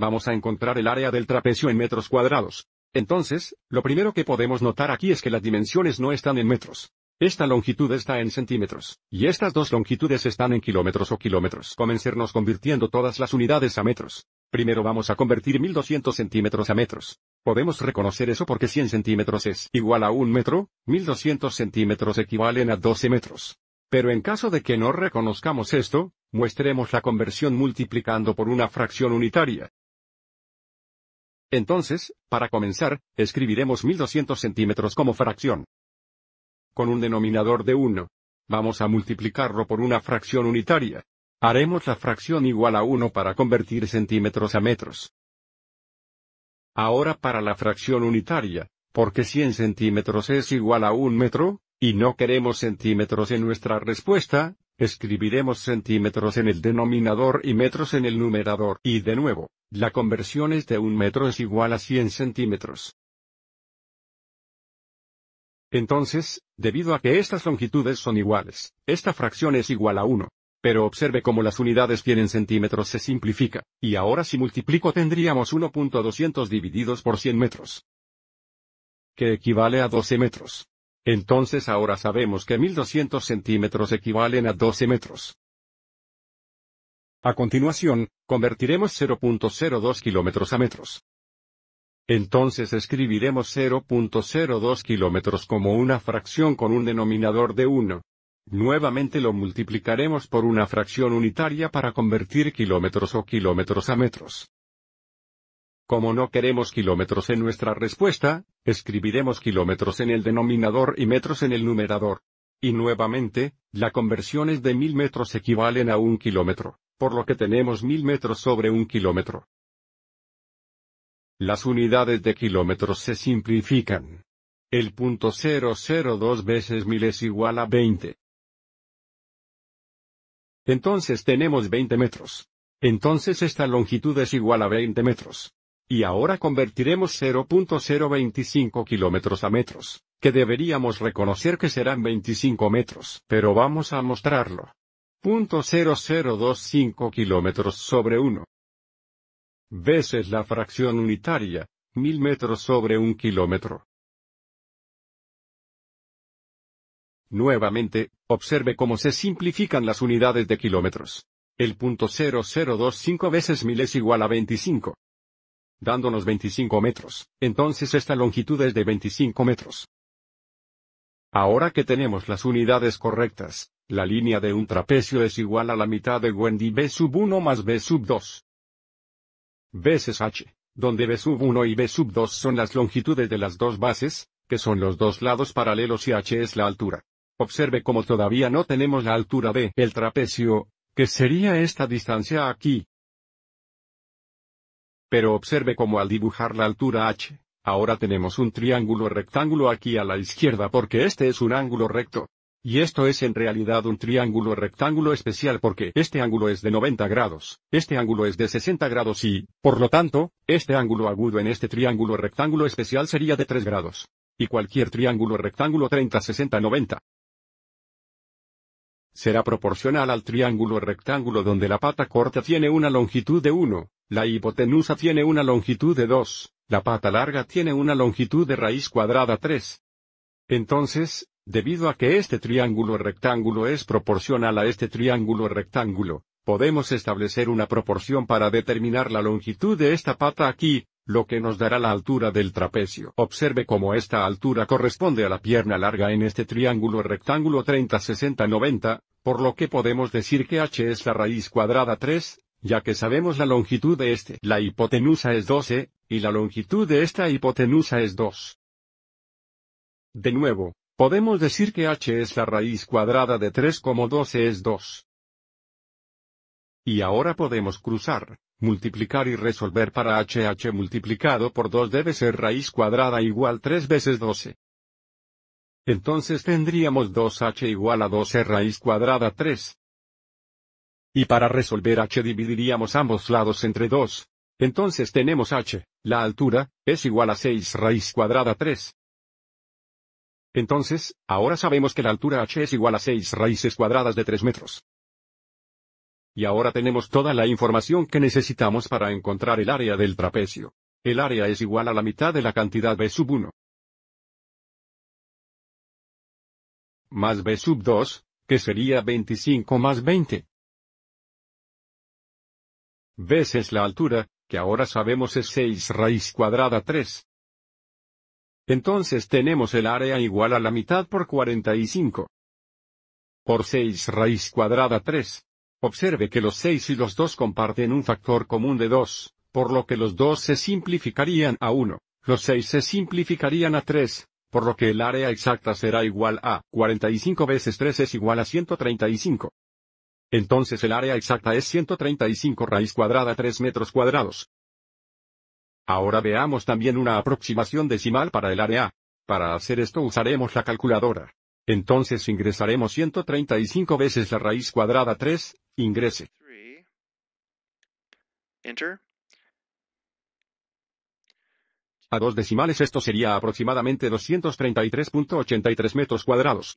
Vamos a encontrar el área del trapecio en metros cuadrados. Entonces, lo primero que podemos notar aquí es que las dimensiones no están en metros. Esta longitud está en centímetros, y estas dos longitudes están en kilómetros o kilómetros. Comencernos convirtiendo todas las unidades a metros. Primero vamos a convertir 1200 centímetros a metros. Podemos reconocer eso porque 100 centímetros es igual a un metro, 1200 centímetros equivalen a 12 metros. Pero en caso de que no reconozcamos esto, muestremos la conversión multiplicando por una fracción unitaria. Entonces, para comenzar, escribiremos 1200 centímetros como fracción. Con un denominador de 1. Vamos a multiplicarlo por una fracción unitaria. Haremos la fracción igual a 1 para convertir centímetros a metros. Ahora para la fracción unitaria, porque 100 centímetros es igual a un metro, y no queremos centímetros en nuestra respuesta, escribiremos centímetros en el denominador y metros en el numerador, y de nuevo, la conversión es de un metro es igual a 100 centímetros. Entonces, debido a que estas longitudes son iguales, esta fracción es igual a 1. Pero observe cómo las unidades tienen centímetros se simplifica, y ahora si multiplico tendríamos 1.200 divididos por 100 metros, que equivale a 12 metros. Entonces ahora sabemos que 1200 centímetros equivalen a 12 metros. A continuación, convertiremos 0.02 kilómetros a metros. Entonces escribiremos 0.02 kilómetros como una fracción con un denominador de 1. Nuevamente lo multiplicaremos por una fracción unitaria para convertir kilómetros o kilómetros a metros. Como no queremos kilómetros en nuestra respuesta, escribiremos kilómetros en el denominador y metros en el numerador. Y nuevamente, la conversión es de 1000 metros equivalen a un kilómetro por lo que tenemos mil metros sobre un kilómetro. Las unidades de kilómetros se simplifican. El punto 002 veces 1000 es igual a 20. Entonces tenemos 20 metros. Entonces esta longitud es igual a 20 metros. Y ahora convertiremos 0.025 kilómetros a metros, que deberíamos reconocer que serán 25 metros, pero vamos a mostrarlo. 0.0025 kilómetros sobre 1 veces la fracción unitaria, 1000 metros sobre 1 kilómetro. Nuevamente, observe cómo se simplifican las unidades de kilómetros. El punto 0025 veces 1000 es igual a 25. Dándonos 25 metros, entonces esta longitud es de 25 metros. Ahora que tenemos las unidades correctas, la línea de un trapecio es igual a la mitad de Wendy B sub 1 más B sub 2. Veces H, donde B sub 1 y B sub 2 son las longitudes de las dos bases, que son los dos lados paralelos y H es la altura. Observe como todavía no tenemos la altura de el trapecio, que sería esta distancia aquí. Pero observe como al dibujar la altura H, ahora tenemos un triángulo rectángulo aquí a la izquierda porque este es un ángulo recto. Y esto es en realidad un triángulo rectángulo especial porque este ángulo es de 90 grados, este ángulo es de 60 grados y, por lo tanto, este ángulo agudo en este triángulo rectángulo especial sería de 3 grados. Y cualquier triángulo rectángulo 30, 60, 90 será proporcional al triángulo rectángulo donde la pata corta tiene una longitud de 1, la hipotenusa tiene una longitud de 2, la pata larga tiene una longitud de raíz cuadrada 3. Entonces, Debido a que este triángulo rectángulo es proporcional a este triángulo rectángulo, podemos establecer una proporción para determinar la longitud de esta pata aquí, lo que nos dará la altura del trapecio. Observe cómo esta altura corresponde a la pierna larga en este triángulo rectángulo 30-60-90, por lo que podemos decir que h es la raíz cuadrada 3, ya que sabemos la longitud de este. La hipotenusa es 12, y la longitud de esta hipotenusa es 2. De nuevo, Podemos decir que h es la raíz cuadrada de 3 como 12 es 2. Y ahora podemos cruzar, multiplicar y resolver para h h multiplicado por 2 debe ser raíz cuadrada igual 3 veces 12. Entonces tendríamos 2h igual a 12 raíz cuadrada 3. Y para resolver h dividiríamos ambos lados entre 2. Entonces tenemos h, la altura, es igual a 6 raíz cuadrada 3. Entonces, ahora sabemos que la altura h es igual a 6 raíces cuadradas de 3 metros. Y ahora tenemos toda la información que necesitamos para encontrar el área del trapecio. El área es igual a la mitad de la cantidad b sub 1. Más b sub 2, que sería 25 más 20. b la altura, que ahora sabemos es 6 raíz cuadrada 3. Entonces tenemos el área igual a la mitad por 45. Por 6 raíz cuadrada 3. Observe que los 6 y los 2 comparten un factor común de 2, por lo que los 2 se simplificarían a 1, los 6 se simplificarían a 3, por lo que el área exacta será igual a 45 veces 3 es igual a 135. Entonces el área exacta es 135 raíz cuadrada 3 metros cuadrados. Ahora veamos también una aproximación decimal para el área. Para hacer esto usaremos la calculadora. Entonces ingresaremos 135 veces la raíz cuadrada 3, ingrese. A dos decimales esto sería aproximadamente 233.83 metros cuadrados.